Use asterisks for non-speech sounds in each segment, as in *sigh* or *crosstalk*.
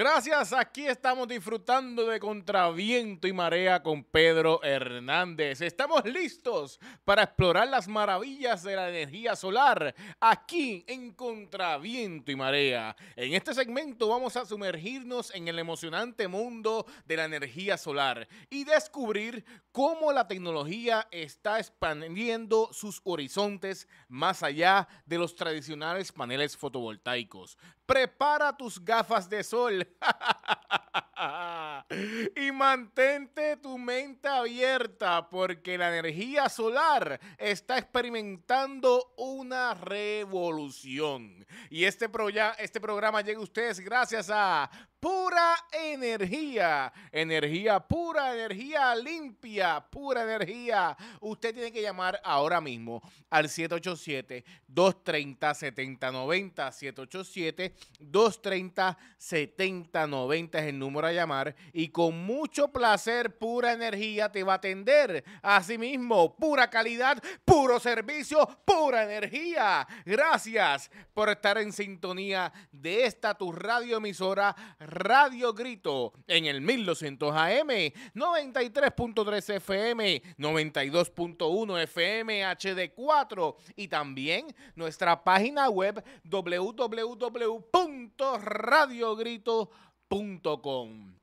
Gracias, aquí estamos disfrutando de Contraviento y Marea con Pedro Hernández. Estamos listos para explorar las maravillas de la energía solar aquí en Contraviento y Marea. En este segmento vamos a sumergirnos en el emocionante mundo de la energía solar y descubrir cómo la tecnología está expandiendo sus horizontes más allá de los tradicionales paneles fotovoltaicos. Prepara tus gafas de sol *laughs* y mantente tu mente abierta porque la energía solar está experimentando una revolución. Y este, pro ya, este programa llega a ustedes gracias a pura energía, energía pura, energía limpia, pura energía. Usted tiene que llamar ahora mismo al 787-230-7090, 787-230-7090 es el número a llamar y con mucho placer, pura energía te va a atender. Asimismo, pura calidad, puro servicio, pura energía. Gracias por estar en sintonía de esta tu radioemisora Radio Grito en el 1200 AM, 93.3 FM, 92.1 FM HD4 y también nuestra página web www.radiogrito.com.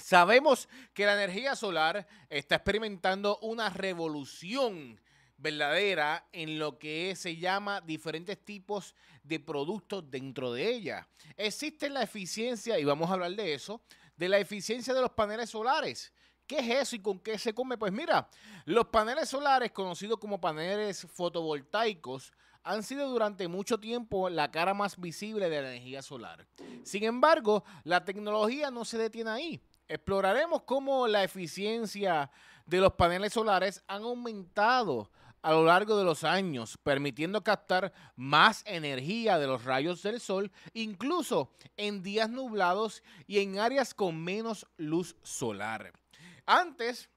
Sabemos que la energía solar está experimentando una revolución verdadera en lo que se llama diferentes tipos de productos dentro de ella. Existe la eficiencia, y vamos a hablar de eso, de la eficiencia de los paneles solares. ¿Qué es eso y con qué se come? Pues mira, los paneles solares, conocidos como paneles fotovoltaicos, han sido durante mucho tiempo la cara más visible de la energía solar. Sin embargo, la tecnología no se detiene ahí. Exploraremos cómo la eficiencia de los paneles solares han aumentado a lo largo de los años, permitiendo captar más energía de los rayos del sol, incluso en días nublados y en áreas con menos luz solar. Antes,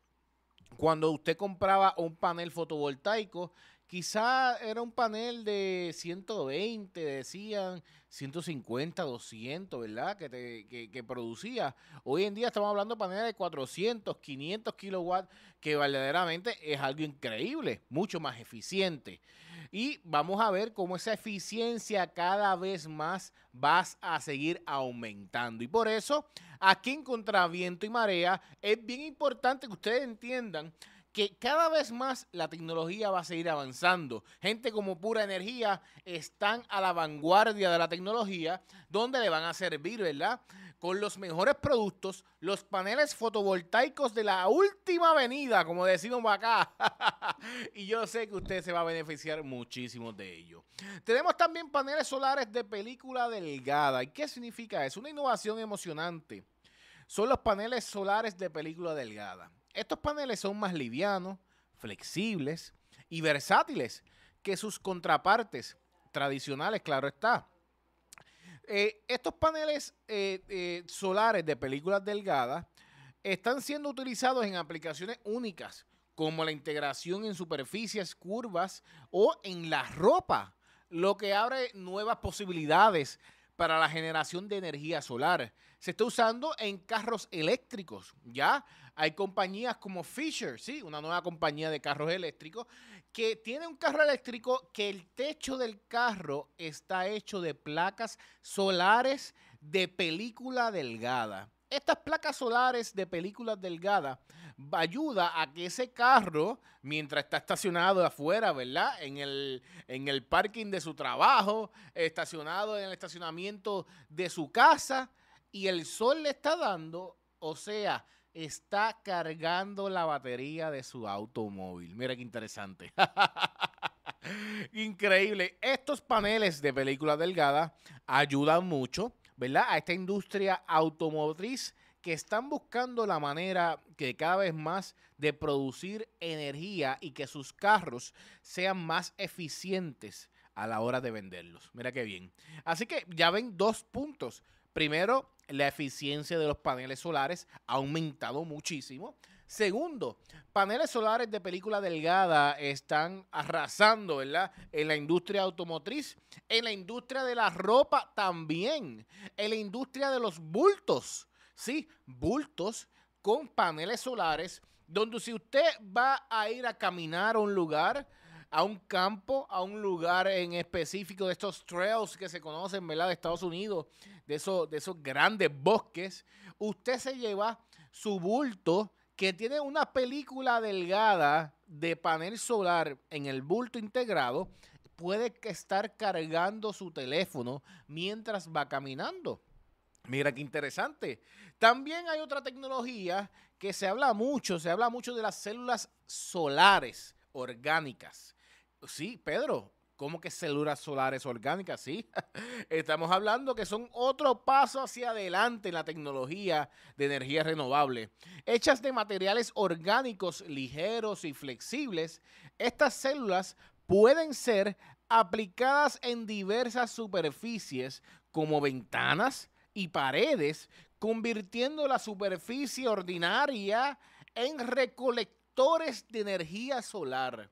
cuando usted compraba un panel fotovoltaico, Quizá era un panel de 120, decían, 150, 200, ¿verdad? Que, producía. Hoy en día estamos hablando de paneles de 400, 500 kilowatts, que verdaderamente es algo increíble, mucho más eficiente. Y vamos a ver cómo esa eficiencia cada vez más vas a seguir aumentando. Y por eso, aquí en Contraviento y Marea, es bien importante que ustedes entiendan que cada vez más la tecnología va a seguir avanzando. Gente como Pura Energía están a la vanguardia de la tecnología, donde le van a servir, ¿verdad? Con los mejores productos, los paneles fotovoltaicos de la última avenida, como decimos acá. *laughs* y yo sé que usted se va a beneficiar muchísimo de ello. Tenemos también paneles solares de película delgada. ¿Y qué significa? eso? una innovación emocionante. Son los paneles solares de película delgada estos paneles son más livianos, flexibles y versátiles que sus contrapartes tradicionales, claro está. Eh, estos paneles eh, eh, solares de películas delgadas están siendo utilizados en aplicaciones únicas, como la integración en superficies curvas o en la ropa, lo que abre nuevas posibilidades para la generación de energía solar. Se está usando en carros eléctricos, ¿ya? Hay compañías como Fisher, ¿sí? Una nueva compañía de carros eléctricos que tiene un carro eléctrico que el techo del carro está hecho de placas solares de película delgada estas placas solares de películas delgadas ayuda a que ese carro, mientras está estacionado afuera, ¿verdad? En el, en el parking de su trabajo, estacionado en el estacionamiento de su casa, y el sol le está dando, o sea, está cargando la batería de su automóvil. Mira qué interesante. *laughs* Increíble. Estos paneles de películas delgadas ayudan mucho ¿verdad? A esta industria automotriz que están buscando la manera que cada vez más de producir energía y que sus carros sean más eficientes a la hora de venderlos. Mira qué bien. Así que ya ven dos puntos. Primero, la eficiencia de los paneles solares ha aumentado muchísimo. Segundo, paneles solares de película delgada están arrasando, ¿verdad? En la industria automotriz, en la industria de la ropa también, en la industria de los bultos, ¿sí? Bultos con paneles solares, donde si usted va a ir a caminar a un lugar, a un campo, a un lugar en específico de estos trails que se conocen, ¿verdad? De Estados Unidos, de esos, de esos grandes bosques, usted se lleva su bulto que tiene una película delgada de panel solar en el bulto integrado, puede estar cargando su teléfono mientras va caminando. Mira qué interesante. También hay otra tecnología que se habla mucho, se habla mucho de las células solares orgánicas. Sí, Pedro, ¿Cómo que células solares orgánicas? Sí, *laughs* estamos hablando que son otro paso hacia adelante en la tecnología de energía renovable. Hechas de materiales orgánicos ligeros y flexibles, estas células pueden ser aplicadas en diversas superficies como ventanas y paredes, convirtiendo la superficie ordinaria en recolectores de energía solar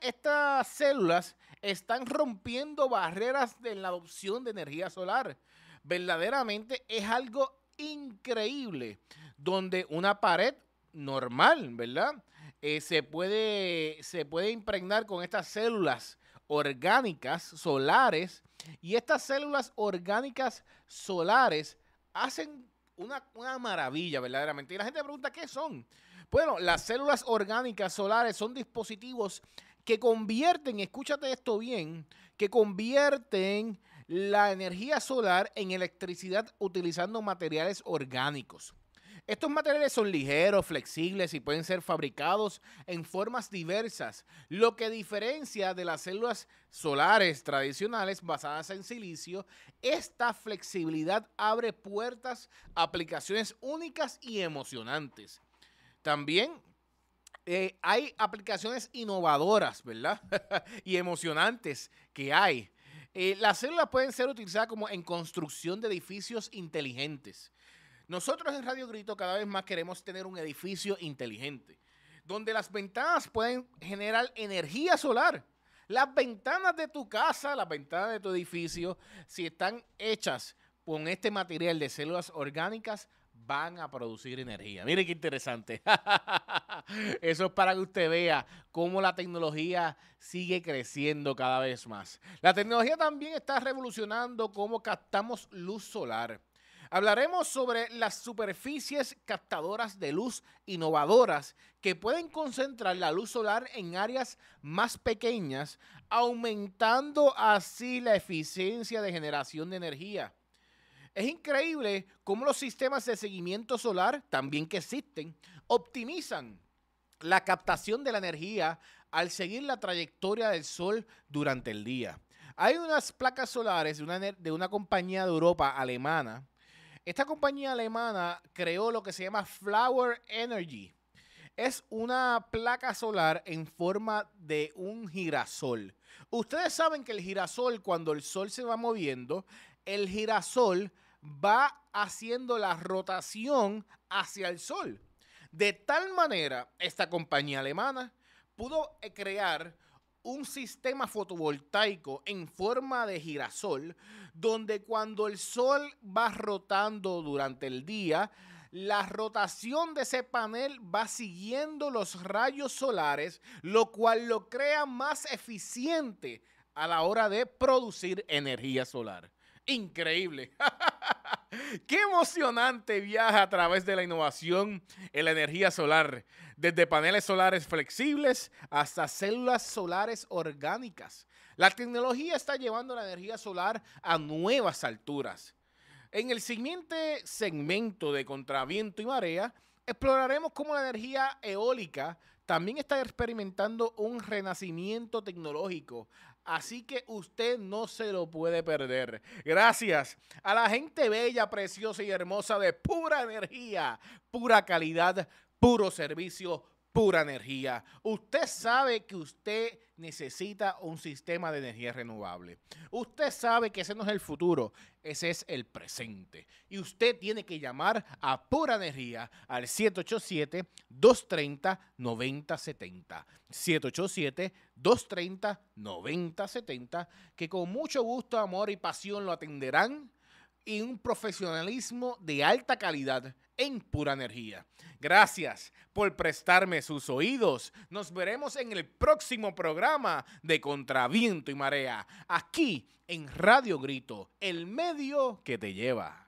estas células están rompiendo barreras de la adopción de energía solar. Verdaderamente es algo increíble, donde una pared normal, ¿verdad? Eh, se, puede, se puede impregnar con estas células orgánicas solares y estas células orgánicas solares hacen una, una maravilla, verdaderamente. Y la gente pregunta, ¿qué son? Bueno, las células orgánicas solares son dispositivos que convierten, escúchate esto bien, que convierten la energía solar en electricidad utilizando materiales orgánicos. Estos materiales son ligeros, flexibles y pueden ser fabricados en formas diversas, lo que diferencia de las células solares tradicionales basadas en silicio. Esta flexibilidad abre puertas a aplicaciones únicas y emocionantes. También eh, hay aplicaciones innovadoras, ¿verdad? *laughs* y emocionantes que hay. Eh, las células pueden ser utilizadas como en construcción de edificios inteligentes. Nosotros en Radio Grito cada vez más queremos tener un edificio inteligente, donde las ventanas pueden generar energía solar. Las ventanas de tu casa, las ventanas de tu edificio, si están hechas con este material de células orgánicas, van a producir energía. Mire qué interesante. *laughs* Eso es para que usted vea cómo la tecnología sigue creciendo cada vez más. La tecnología también está revolucionando cómo captamos luz solar. Hablaremos sobre las superficies captadoras de luz innovadoras que pueden concentrar la luz solar en áreas más pequeñas, aumentando así la eficiencia de generación de energía. Es increíble cómo los sistemas de seguimiento solar, también que existen, optimizan la captación de la energía al seguir la trayectoria del sol durante el día. Hay unas placas solares de una, de una compañía de Europa alemana. Esta compañía alemana creó lo que se llama Flower Energy. Es una placa solar en forma de un girasol. Ustedes saben que el girasol, cuando el sol se va moviendo, el girasol va haciendo la rotación hacia el sol. De tal manera, esta compañía alemana pudo eh, crear un sistema fotovoltaico en forma de girasol, donde cuando el sol va rotando durante el día, la rotación de ese panel va siguiendo los rayos solares, lo cual lo crea más eficiente a la hora de producir energía solar. Increíble. *laughs* Qué emocionante viaje a través de la innovación en la energía solar, desde paneles solares flexibles hasta células solares orgánicas. La tecnología está llevando la energía solar a nuevas alturas. En el siguiente segmento de Contraviento y Marea, exploraremos cómo la energía eólica también está experimentando un renacimiento tecnológico Así que usted no se lo puede perder. Gracias a la gente bella, preciosa y hermosa de pura energía, pura calidad, puro servicio pura energía. Usted sabe que usted necesita un sistema de energía renovable. Usted sabe que ese no es el futuro, ese es el presente. Y usted tiene que llamar a pura energía al 787-230-9070. 787-230-9070, que con mucho gusto, amor y pasión lo atenderán y un profesionalismo de alta calidad en pura energía. Gracias por prestarme sus oídos. Nos veremos en el próximo programa de Contraviento y Marea, aquí en Radio Grito, el medio que te lleva.